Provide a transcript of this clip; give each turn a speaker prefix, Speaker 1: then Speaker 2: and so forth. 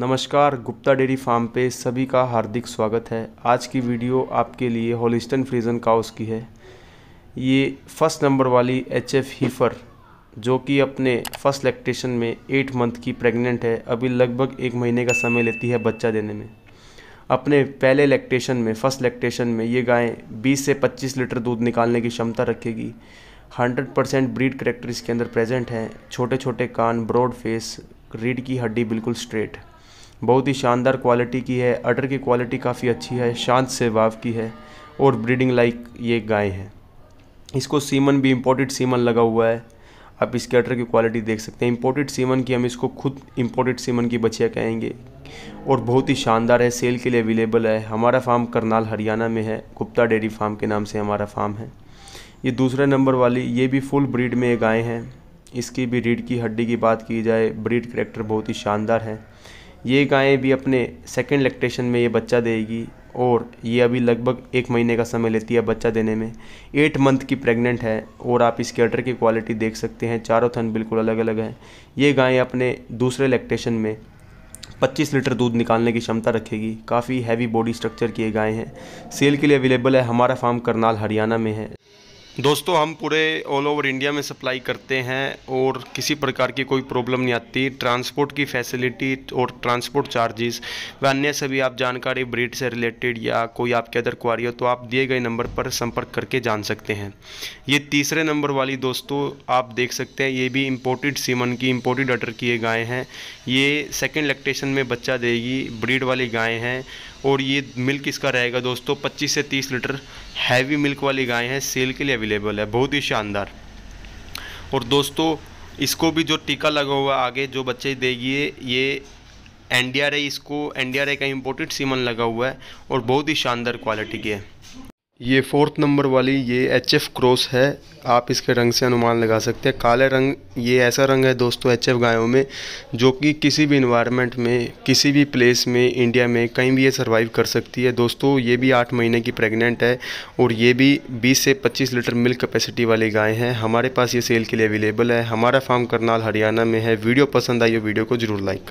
Speaker 1: नमस्कार Gupta dairy farm पे सभी का हार्दिक स्वागत है आज की वीडियो आपके लिए होलिस्टन फ्रीजन काउस की है ये फर्स्ट नंबर वाली एच एफ हीफर जो कि अपने फर्स्ट लैक्टेशन में एट मंथ की प्रेग्नेंट है अभी लगभग एक महीने का समय लेती है बच्चा देने में अपने पहले लैक्टेशन में फर्स्ट लैक्टेशन में ये गायें 20 से 25 लीटर दूध निकालने की क्षमता रखेगी 100 परसेंट ब्रीड करेक्टर इसके अंदर प्रेजेंट हैं छोटे छोटे कान ब्रॉड फेस रीढ़ की हड्डी बिल्कुल स्ट्रेट बहुत ही शानदार क्वालिटी की है अटर की क्वालिटी काफ़ी अच्छी है शांत से वाव की है और ब्रीडिंग लाइक ये गाय है इसको सीमन भी इम्पोर्टेड सीमन लगा हुआ है आप इसके अटर की क्वालिटी देख सकते हैं इम्पोर्टेड सीमन की हम इसको खुद इम्पोर्टेड सीमन की बछिया कहेंगे और बहुत ही शानदार है सेल के लिए अवेलेबल है हमारा फार्म करनाल हरियाणा में है गुप्ता डेयरी फार्म के नाम से हमारा फार्म है ये दूसरे नंबर वाली ये भी फुल ब्रीड में गाय हैं इसकी भी रीढ़ की हड्डी की बात की जाए ब्रीड करेक्टर बहुत ही शानदार है ये गायें भी अपने सेकेंड लैक्टेशन में ये बच्चा देगी और ये अभी लगभग एक महीने का समय लेती है बच्चा देने में एट मंथ की प्रेग्नेंट है और आप इसके अटर की क्वालिटी देख सकते हैं चारों थन बिल्कुल अलग अलग हैं ये गायें अपने दूसरे लैक्टेशन में 25 लीटर दूध निकालने की क्षमता रखेगी काफ़ी हैवी बॉडी स्ट्रक्चर की ये गायें हैं सेल के लिए अवेलेबल है हमारा फार्म करनाल हरियाणा में है दोस्तों हम पूरे ऑल ओवर इंडिया में सप्लाई करते हैं और किसी प्रकार की कोई प्रॉब्लम नहीं आती ट्रांसपोर्ट की फैसिलिटी और ट्रांसपोर्ट चार्जेस व अन्य सभी आप जानकारी ब्रीड से रिलेटेड या कोई आपके अदर क्वारी हो तो आप दिए गए नंबर पर संपर्क करके जान सकते हैं ये तीसरे नंबर वाली दोस्तों आप देख सकते हैं ये भी इम्पोर्टेड सीमन की इम्पोर्टेड अटर किए गाय हैं ये सेकेंड लैक्टेशन में बच्चा देगी ब्रीड वाली गायें हैं और ये मिल्क इसका रहेगा दोस्तों पच्चीस से तीस लीटर हैवी मिल्क वाली गायें हैं सेल के लिए अवेलेबल है बहुत ही शानदार और दोस्तों इसको भी जो टीका लगा हुआ आगे जो बच्चे देगी ये एन डी आर आई इसको एन डी आर आई का इम्पोर्टेंट सीमन लगा हुआ है और बहुत ही शानदार क्वालिटी की है ये फोर्थ नंबर वाली ये एच एफ क्रॉस है आप इसके रंग से अनुमान लगा सकते हैं काले रंग ये ऐसा रंग है दोस्तों एच एफ गायों में जो कि किसी भी इन्वायरमेंट में किसी भी प्लेस में इंडिया में कहीं भी ये सर्वाइव कर सकती है दोस्तों ये भी आठ महीने की प्रेग्नेंट है और ये भी बीस से पच्चीस लीटर मिल्क कैपेसिटी वाली गाय हैं हमारे पास ये सेल के लिए अवेलेबल है हमारा फार्म करनाल हरियाणा में है वीडियो पसंद आई हो वीडियो को ज़रूर लाइक करें